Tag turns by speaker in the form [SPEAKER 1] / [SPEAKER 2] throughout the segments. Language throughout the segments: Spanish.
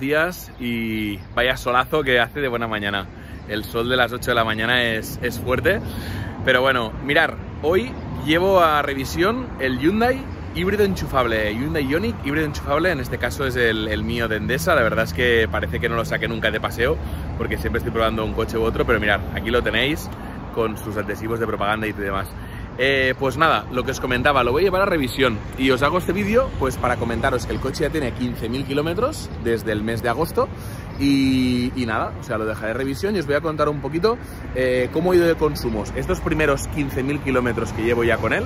[SPEAKER 1] días y vaya solazo que hace de buena mañana. El sol de las 8 de la mañana es, fuerte, pero bueno, mirar, hoy llevo a revisión el Hyundai híbrido enchufable, Hyundai Ioniq híbrido enchufable, en este caso es el, el, mío de Endesa, la verdad es que parece que no lo saqué nunca de paseo, porque siempre estoy probando un coche u otro, pero mirad, aquí lo tenéis con sus adhesivos de propaganda y demás. Eh, pues nada, lo que os comentaba, lo voy a llevar a revisión y os hago este vídeo pues para comentaros que el coche ya tiene 15.000 kilómetros desde el mes de agosto y, nada, o sea, lo dejaré de revisión y os voy a contar un poquito eh, cómo he ido de consumos estos primeros 15.000 kilómetros que llevo ya con él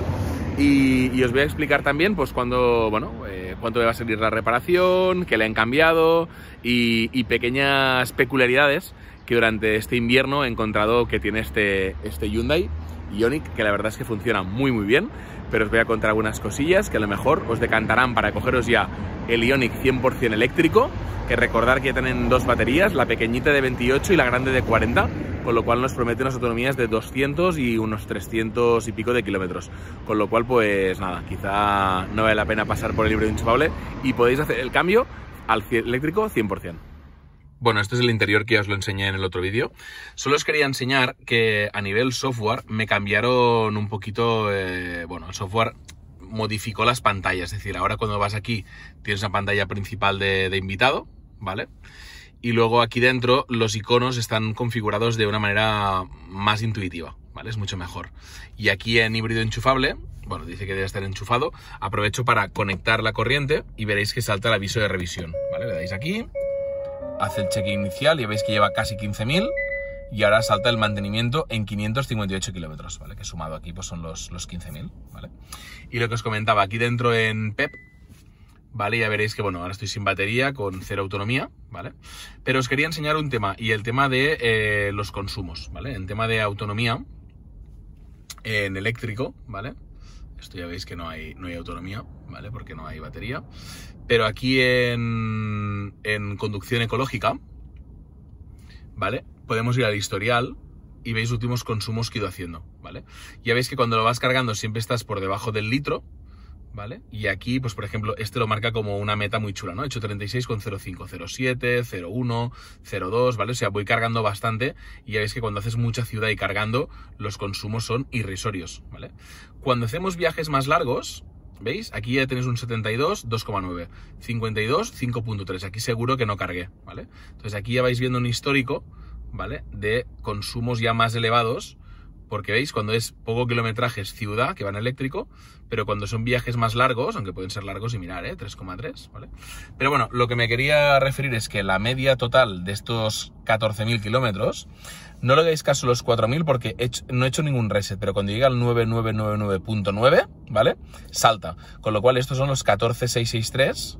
[SPEAKER 1] y, os voy a explicar también pues cuando, bueno, eh, cuánto me va a servir la reparación, qué le han cambiado y, pequeñas peculiaridades que durante este invierno he encontrado que tiene este, este Hyundai Ionic, que la verdad es que funciona muy muy bien, pero os voy a contar algunas cosillas que a lo mejor os decantarán para cogeros ya el Ionic 100% eléctrico, que recordar que ya tienen dos baterías, la pequeñita de 28 y la grande de 40, con lo cual nos promete unas autonomías de 200 y unos 300 y pico de kilómetros. Con lo cual, pues nada, quizá no vale la pena pasar por el un enchufable y podéis hacer el cambio al eléctrico 100%. Bueno, este es el interior que ya os lo enseñé en el otro vídeo. Solo os quería enseñar que a nivel software me cambiaron un poquito, eh, bueno, el software modificó las pantallas, es decir, ahora cuando vas aquí tienes una pantalla principal de, de invitado, ¿vale? Y luego aquí dentro los iconos están configurados de una manera más intuitiva, ¿vale? Es mucho mejor. Y aquí en híbrido enchufable, bueno, dice que debe estar enchufado, aprovecho para conectar la corriente y veréis que salta el aviso de revisión, ¿vale? Le dais aquí hace el cheque inicial y veis que lleva casi 15.000 y ahora salta el mantenimiento en 558 kilómetros, ¿vale? Que sumado aquí pues son los, 15.000, ¿vale? Y lo que os comentaba, aquí dentro en PEP, e ¿vale? Ya veréis que, bueno, ahora estoy sin batería, con cero autonomía, ¿vale? Pero os quería enseñar un tema, y el tema de eh, los consumos, ¿vale? En tema de autonomía en eléctrico, ¿vale? Esto ya veis que no hay, no hay autonomía, ¿vale? Porque no hay batería. Pero aquí en, en conducción ecológica, ¿vale? Podemos ir al historial y veis últimos consumos que he ido haciendo, ¿vale? Ya veis que cuando lo vas cargando siempre estás por debajo del litro, ¿vale? Y aquí, pues por ejemplo, este lo marca como una meta muy chula, ¿no? He hecho 36 con 05, 07, 01, 02, ¿vale? O sea, voy cargando bastante y ya veis que cuando haces mucha ciudad y cargando, los consumos son irrisorios, ¿vale? Cuando hacemos viajes más largos, ¿Veis? Aquí ya tenéis un 72, 2,9. 52, 5,3. Aquí seguro que no cargué, ¿vale? Entonces aquí ya vais viendo un histórico, ¿vale? De consumos ya más elevados porque veis, cuando es poco kilometraje es ciudad, que van eléctrico, pero cuando son viajes más largos, aunque pueden ser largos y mirar, ¿eh? 3,3, ¿vale? Pero bueno, lo que me quería referir es que la media total de estos 14.000 kilómetros, no le hagáis caso a los 4.000 porque no he hecho ningún reset, pero cuando llega al 9999.9, ¿vale? Salta. Con lo cual estos son los 14.663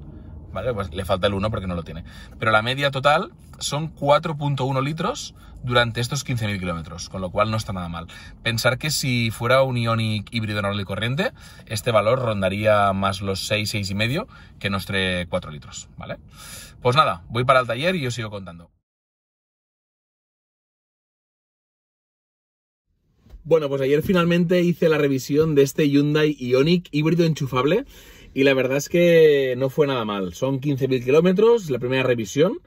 [SPEAKER 1] pues le falta el 1 porque no lo tiene. Pero la media total son 4.1 litros durante estos 15.000 kilómetros, con lo cual no está nada mal. Pensar que si fuera un Ionic híbrido normal y corriente, este valor rondaría más los 6, medio que nuestro 4 litros, ¿vale? Pues nada, voy para el taller y os sigo contando. Bueno, pues ayer finalmente hice la revisión de este Hyundai Ionic híbrido enchufable y la verdad es que no fue nada mal. Son 15.000 kilómetros, la primera revisión.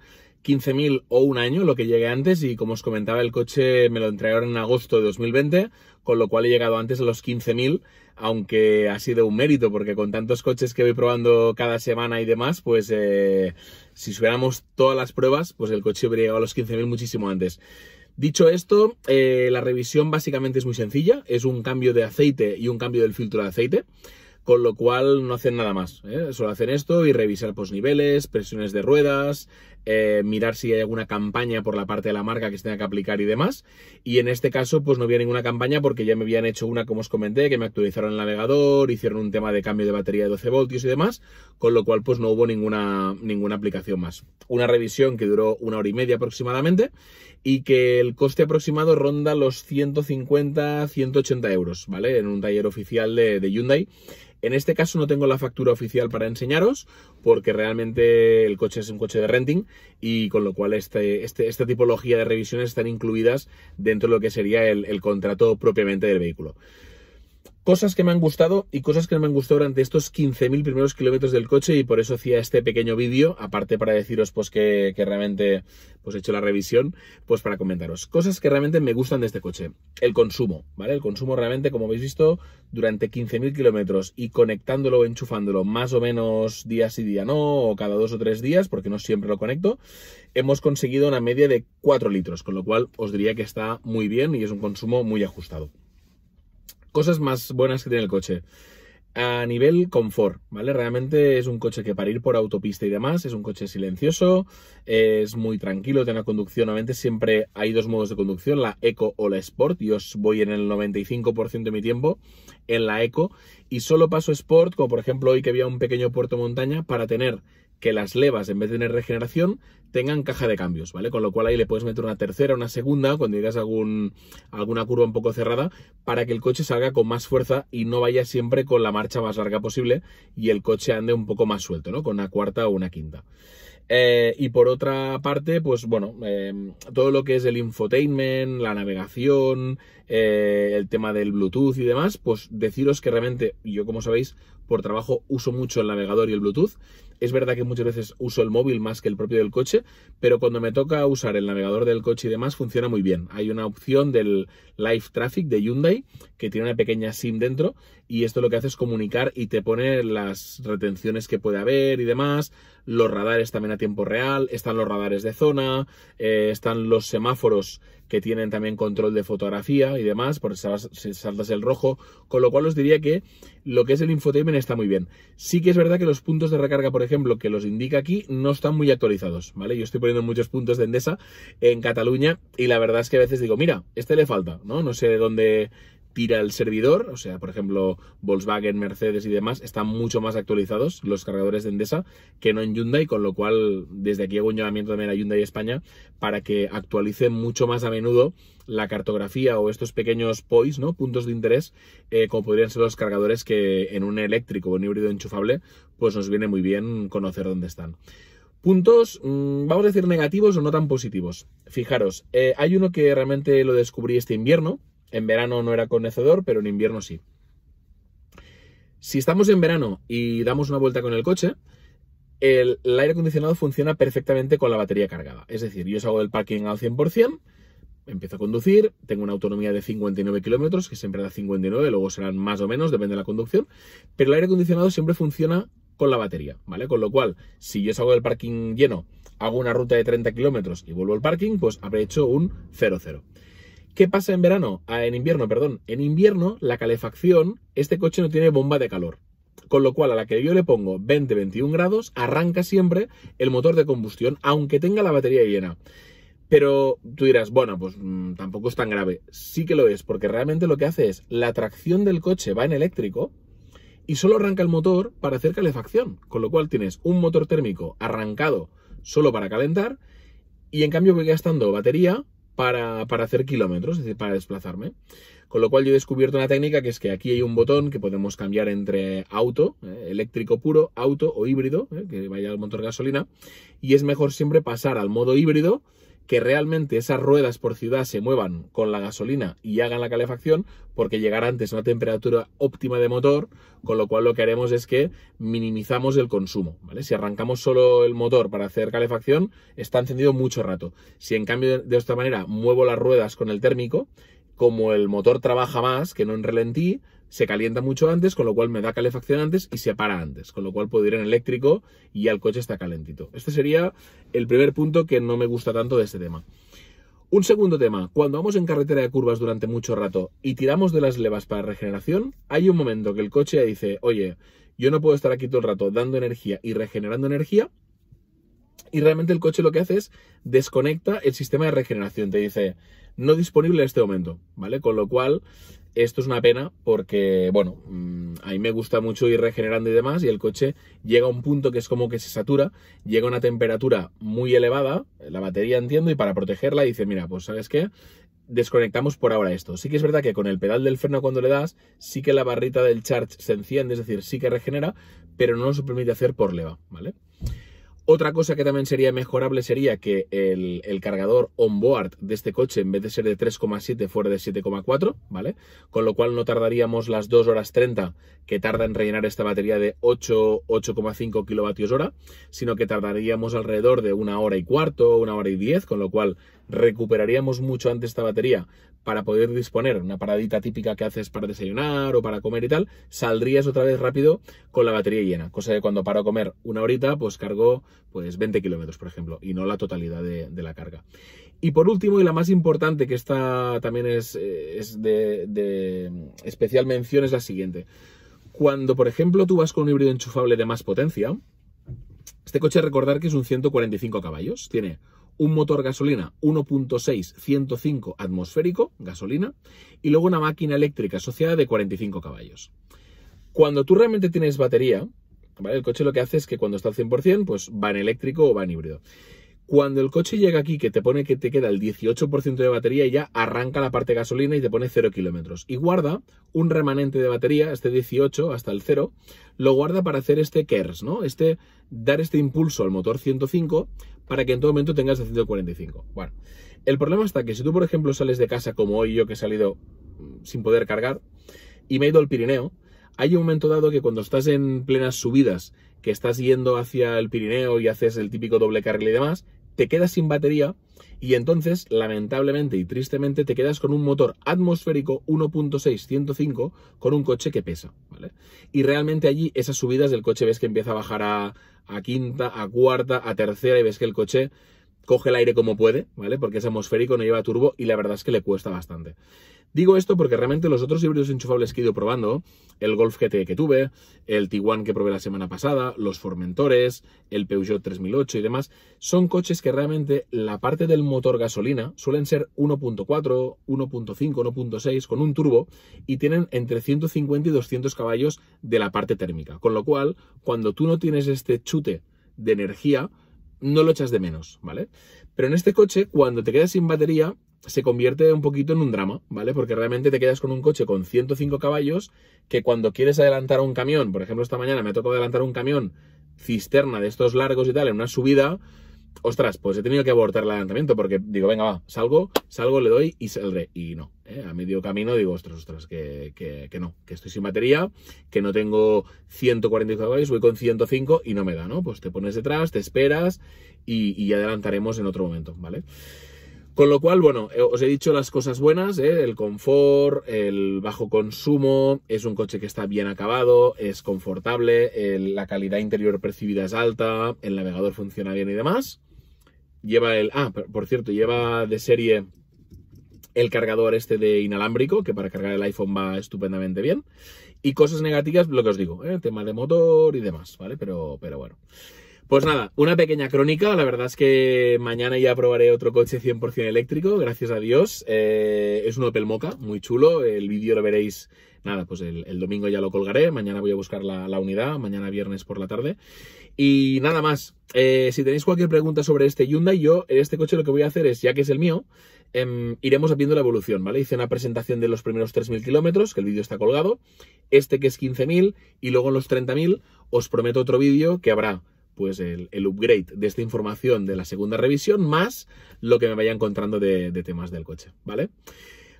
[SPEAKER 1] 15.000 o un año, lo que llegué antes, y como os comentaba, el coche me lo entregaron en agosto de 2020, con lo cual he llegado antes a los 15.000, aunque ha sido un mérito, porque con tantos coches que voy probando cada semana y demás, pues eh, si subiéramos todas las pruebas, pues el coche hubiera llegado a los 15.000 muchísimo antes. Dicho esto, eh, la revisión básicamente es muy sencilla, es un cambio de aceite y un cambio del filtro de aceite con lo cual no hacen nada más. ¿eh? Solo hacen esto y revisar pues, niveles, presiones de ruedas, eh, mirar si hay alguna campaña por la parte de la marca que se tenga que aplicar y demás. Y en este caso, pues no había ninguna campaña porque ya me habían hecho una, como os comenté, que me actualizaron el navegador, hicieron un tema de cambio de batería de 12 voltios y demás, con lo cual pues no hubo ninguna, ninguna aplicación más. Una revisión que duró una hora y media aproximadamente y que el coste aproximado ronda los 150-180 euros, ¿vale? En un taller oficial de, Hyundai. En este caso no tengo la factura oficial para enseñaros, porque realmente el coche es un coche de renting y con lo cual este, este, esta tipología de revisiones están incluidas dentro de lo que sería el, contrato propiamente del vehículo. Cosas que me han gustado y cosas que no me han gustado durante estos 15.000 primeros kilómetros del coche y por eso hacía este pequeño vídeo, aparte para deciros pues que realmente os pues he hecho la revisión, pues para comentaros. Cosas que realmente me gustan de este coche. El consumo, ¿vale? El consumo realmente, como habéis visto, durante 15.000 kilómetros y conectándolo, enchufándolo más o menos días y día no, o cada dos o tres días, porque no siempre lo conecto, hemos conseguido una media de 4 litros, con lo cual os diría que está muy bien y es un consumo muy ajustado. Cosas más buenas que tiene el coche a nivel confort, ¿vale? Realmente es un coche que para ir por autopista y demás, es un coche silencioso, es muy tranquilo, tiene una conducción, obviamente siempre hay dos modos de conducción, la Eco o la Sport, yo voy en el 95% de mi tiempo en la Eco y solo paso Sport, como por ejemplo hoy que había un pequeño puerto montaña, para tener que las levas, en vez de tener regeneración, tengan caja de cambios, ¿vale? Con lo cual ahí le puedes meter una tercera, una segunda, cuando llegas a algún, alguna curva un poco cerrada, para que el coche salga con más fuerza y no vaya siempre con la marcha más larga posible y el coche ande un poco más suelto, ¿no? Con una cuarta o una quinta. Eh, y por otra parte, pues bueno, eh, todo lo que es el infotainment, la navegación, eh, el tema del Bluetooth y demás, pues deciros que realmente yo, como sabéis, por trabajo uso mucho el navegador y el Bluetooth es verdad que muchas veces uso el móvil más que el propio del coche, pero cuando me toca usar el navegador del coche y demás funciona muy bien. Hay una opción del Live Traffic de Hyundai que tiene una pequeña SIM dentro y esto lo que hace es comunicar y te pone las retenciones que puede haber y demás, los radares también a tiempo real, están los radares de zona, eh, están los semáforos que tienen también control de fotografía y demás, por si saltas el rojo, con lo cual os diría que lo que es el infotainment está muy bien. Sí que es verdad que los puntos de recarga, por ejemplo, que los indica aquí, no están muy actualizados, ¿vale? Yo estoy poniendo muchos puntos de Endesa en Cataluña y la verdad es que a veces digo, mira, este le falta, ¿no? No sé dónde tira el servidor, o sea, por ejemplo, Volkswagen, Mercedes y demás, están mucho más actualizados los cargadores de Endesa que no en Hyundai, con lo cual desde aquí hago un llamamiento también a Hyundai España para que actualicen mucho más a menudo la cartografía o estos pequeños POIs, ¿no? puntos de interés, eh, como podrían ser los cargadores que en un eléctrico o en un híbrido enchufable, pues nos viene muy bien conocer dónde están. Puntos, mm, vamos a decir negativos o no tan positivos. Fijaros, eh, hay uno que realmente lo descubrí este invierno, en verano no era conocedor, pero en invierno sí. Si estamos en verano y damos una vuelta con el coche, el, aire acondicionado funciona perfectamente con la batería cargada. Es decir, yo salgo del parking al 100%, empiezo a conducir, tengo una autonomía de 59 kilómetros, que siempre da 59, luego serán más o menos, depende de la conducción, pero el aire acondicionado siempre funciona con la batería, ¿vale? Con lo cual, si yo salgo del parking lleno, hago una ruta de 30 kilómetros y vuelvo al parking, pues habré hecho un 0-0. ¿Qué pasa en verano? Ah, en invierno, perdón. En invierno, la calefacción, este coche no tiene bomba de calor. Con lo cual, a la que yo le pongo 20-21 grados, arranca siempre el motor de combustión, aunque tenga la batería llena. Pero tú dirás, bueno, pues mm, tampoco es tan grave. Sí que lo es, porque realmente lo que hace es la tracción del coche va en eléctrico y solo arranca el motor para hacer calefacción. Con lo cual tienes un motor térmico arrancado solo para calentar y en cambio voy gastando batería para, hacer kilómetros, es decir, para desplazarme. Con lo cual yo he descubierto una técnica que es que aquí hay un botón que podemos cambiar entre auto, eh, eléctrico puro, auto o híbrido, eh, que vaya al motor gasolina, y es mejor siempre pasar al modo híbrido que realmente esas ruedas por ciudad se muevan con la gasolina y hagan la calefacción, porque llegará antes a una temperatura óptima de motor, con lo cual lo que haremos es que minimizamos el consumo. Si arrancamos solo el motor para hacer calefacción, está encendido mucho rato. Si en cambio de esta manera muevo las ruedas con el térmico, como el motor trabaja más, que no en relentí, se calienta mucho antes, con lo cual me da calefacción antes y se para antes, con lo cual puedo ir en eléctrico y ya el coche está calentito. Este sería el primer punto que no me gusta tanto de este tema. Un segundo tema, cuando vamos en carretera de curvas durante mucho rato y tiramos de las levas para regeneración, hay un momento que el coche dice, oye, yo no puedo estar aquí todo el rato dando energía y regenerando energía, y realmente el coche lo que hace es desconecta el sistema de regeneración. Te dice, no disponible en este momento, ¿vale? Con lo cual, esto es una pena porque, bueno, mm, a mí me gusta mucho ir regenerando y demás, y el coche llega a un punto que es como que se satura, llega a una temperatura muy elevada, la batería entiendo, y para protegerla dice, mira, pues sabes qué, desconectamos por ahora esto. Sí que es verdad que con el pedal del freno cuando le das, sí que la barrita del charge se enciende, es decir, sí que regenera, pero no nos permite hacer por leva, ¿vale? Otra cosa que también sería mejorable sería que el, cargador cargador board de este coche, en vez de ser de 3,7, fuera de 7,4, ¿vale? Con lo cual no tardaríamos las 2 horas 30 que tarda en rellenar esta batería de 8,5 8, kilovatios hora, sino que tardaríamos alrededor de una hora y cuarto, una hora y diez, con lo cual recuperaríamos mucho antes esta batería para poder disponer, una paradita típica que haces para desayunar o para comer y tal, saldrías otra vez rápido con la batería llena. Cosa que cuando paro a comer una horita, pues cargo pues 20 kilómetros, por ejemplo, y no la totalidad de, la carga. Y por último, y la más importante, que esta también eh, es, de, de especial mención, es la siguiente. Cuando, por ejemplo, tú vas con un híbrido enchufable de más potencia, este coche recordar que es un 145 caballos, tiene un motor gasolina 1.6 105 atmosférico, gasolina, y luego una máquina eléctrica asociada de 45 caballos. Cuando tú realmente tienes batería, el coche lo que hace es que cuando está al 100%, pues va en eléctrico o va en híbrido. Cuando el coche llega aquí, que te pone que te queda el 18% de batería y ya arranca la parte gasolina y te pone 0 kilómetros. Y guarda un remanente de batería, este 18 hasta el 0, lo guarda para hacer este KERS, ¿no? Este, dar este impulso al motor 105 para que en todo momento tengas el 145. Bueno, el problema está que si tú, por ejemplo, sales de casa como hoy yo que he salido mm, sin poder cargar y me he ido al Pirineo, hay un momento dado que cuando estás en plenas subidas, que estás yendo hacia el Pirineo y haces el típico doble carril y demás, te quedas sin batería y entonces, lamentablemente y tristemente, te quedas con un motor atmosférico 16 con un coche que pesa, ¿vale? Y realmente allí esas subidas del coche ves que empieza a bajar a, quinta, a cuarta, a tercera y ves que el coche coge el aire como puede, ¿vale? Porque es atmosférico, no lleva turbo y la verdad es que le cuesta bastante. Digo esto porque realmente los otros híbridos enchufables que he ido probando, el Golf GT que tuve, el Tiguan que probé la semana pasada, los Formentores, el Peugeot 3008 y demás, son coches que realmente la parte del motor gasolina suelen ser 1.4, 1.5, 1.6 con un turbo y tienen entre 150 y 200 caballos de la parte térmica. Con lo cual, cuando tú no tienes este chute de energía, no lo echas de menos, ¿vale? Pero en este coche, cuando te quedas sin batería, se convierte un poquito en un drama, ¿vale? Porque realmente te quedas con un coche con 105 caballos que cuando quieres adelantar a un camión, por ejemplo, esta mañana me ha tocado adelantar un camión cisterna de estos largos y tal, en una subida, ostras, pues he tenido que abortar el adelantamiento porque digo, venga, va, salgo, salgo, le doy y saldré. Y no, ¿eh? a medio camino digo, ostras, ostras, que, no, que estoy sin batería, que no tengo 145 caballos, voy con 105 y no me da, ¿no? Pues te pones detrás, te esperas y, adelantaremos en otro momento, ¿vale? Con lo cual, bueno, eh, os he dicho las cosas buenas, ¿eh? el confort, el bajo consumo, es un coche que está bien acabado, es confortable, la calidad interior percibida es alta, el navegador funciona bien y demás. Lleva el. Ah, por cierto, lleva de serie el cargador este de inalámbrico, que para cargar el iPhone va estupendamente bien. Y cosas negativas, lo que os digo, ¿eh? tema de motor y demás, ¿vale? Pero, pero bueno. Pues nada, una pequeña crónica. La verdad es que mañana ya probaré otro coche 100% eléctrico, gracias a Dios. Eh, es un Opel Mocha, muy chulo. El vídeo lo veréis nada, pues el, domingo ya lo colgaré, mañana voy a buscar la, unidad, mañana viernes por la tarde. Y nada más, eh, si tenéis cualquier pregunta sobre este Hyundai, yo en este coche lo que voy a hacer es, ya que es el mío, em, iremos viendo la evolución, ¿vale? Hice una presentación de los primeros 3.000 kilómetros, que el vídeo está colgado, este que es 15.000 y luego los 30.000 os prometo otro vídeo que habrá pues el, upgrade de esta información de la segunda revisión más lo que me vaya encontrando de, de temas del coche, ¿vale?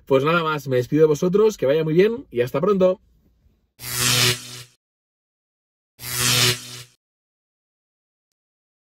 [SPEAKER 1] Pues nada más, me despido de vosotros, que vaya muy bien y hasta pronto.